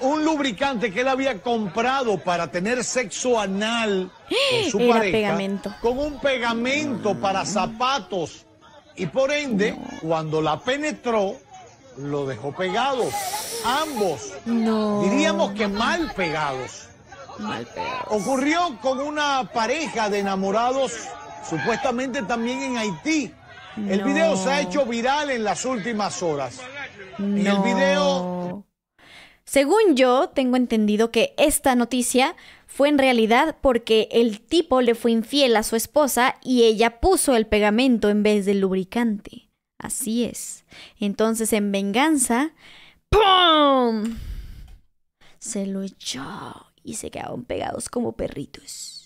un lubricante que él había comprado para tener sexo anal con su pareja, pegamento. con un pegamento para zapatos. Y por ende, cuando la penetró, lo dejó pegado. Ambos. No. Diríamos que mal pegados. Mal pegados. Ocurrió con una pareja de enamorados, supuestamente también en Haití. El video se ha hecho viral en las últimas horas. el video según yo, tengo entendido que esta noticia fue en realidad porque el tipo le fue infiel a su esposa y ella puso el pegamento en vez del lubricante. Así es. Entonces, en venganza, ¡pum! Se lo echó y se quedaron pegados como perritos.